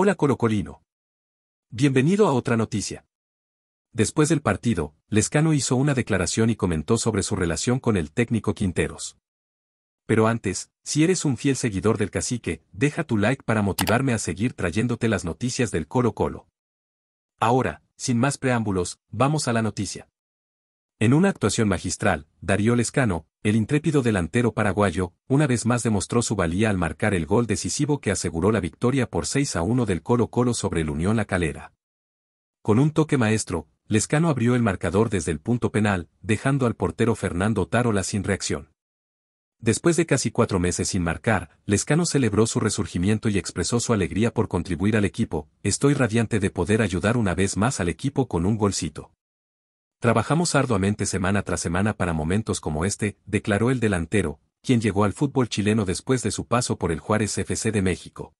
Hola Colocolino. Bienvenido a otra noticia. Después del partido, Lescano hizo una declaración y comentó sobre su relación con el técnico Quinteros. Pero antes, si eres un fiel seguidor del cacique, deja tu like para motivarme a seguir trayéndote las noticias del Colo Colo. Ahora, sin más preámbulos, vamos a la noticia. En una actuación magistral, Darío Lescano, el intrépido delantero paraguayo, una vez más demostró su valía al marcar el gol decisivo que aseguró la victoria por 6 a 1 del Colo Colo sobre el Unión La Calera. Con un toque maestro, Lescano abrió el marcador desde el punto penal, dejando al portero Fernando Tarola sin reacción. Después de casi cuatro meses sin marcar, Lescano celebró su resurgimiento y expresó su alegría por contribuir al equipo, estoy radiante de poder ayudar una vez más al equipo con un golcito. Trabajamos arduamente semana tras semana para momentos como este, declaró el delantero, quien llegó al fútbol chileno después de su paso por el Juárez FC de México.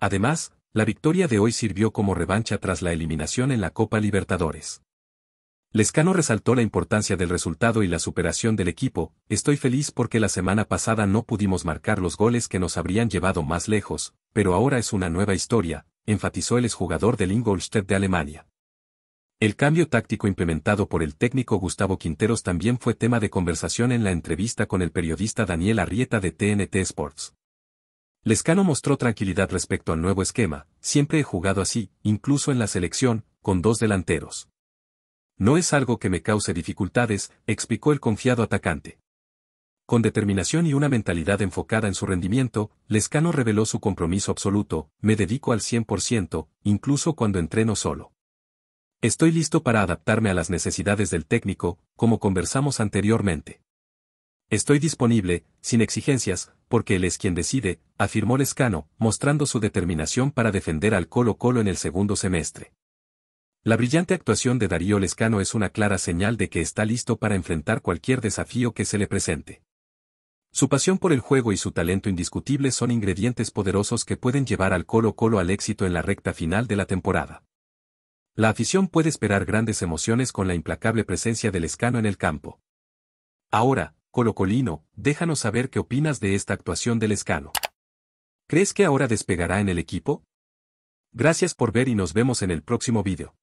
Además, la victoria de hoy sirvió como revancha tras la eliminación en la Copa Libertadores. Lescano resaltó la importancia del resultado y la superación del equipo, estoy feliz porque la semana pasada no pudimos marcar los goles que nos habrían llevado más lejos, pero ahora es una nueva historia, enfatizó el exjugador del Ingolstadt de Alemania. El cambio táctico implementado por el técnico Gustavo Quinteros también fue tema de conversación en la entrevista con el periodista Daniel Arrieta de TNT Sports. Lescano mostró tranquilidad respecto al nuevo esquema, siempre he jugado así, incluso en la selección, con dos delanteros. No es algo que me cause dificultades, explicó el confiado atacante. Con determinación y una mentalidad enfocada en su rendimiento, Lescano reveló su compromiso absoluto, me dedico al 100%, incluso cuando entreno solo. Estoy listo para adaptarme a las necesidades del técnico, como conversamos anteriormente. Estoy disponible, sin exigencias, porque él es quien decide, afirmó Lescano, mostrando su determinación para defender al Colo Colo en el segundo semestre. La brillante actuación de Darío Lescano es una clara señal de que está listo para enfrentar cualquier desafío que se le presente. Su pasión por el juego y su talento indiscutible son ingredientes poderosos que pueden llevar al Colo Colo al éxito en la recta final de la temporada. La afición puede esperar grandes emociones con la implacable presencia del escano en el campo. Ahora, Colocolino, déjanos saber qué opinas de esta actuación del escano. ¿Crees que ahora despegará en el equipo? Gracias por ver y nos vemos en el próximo vídeo.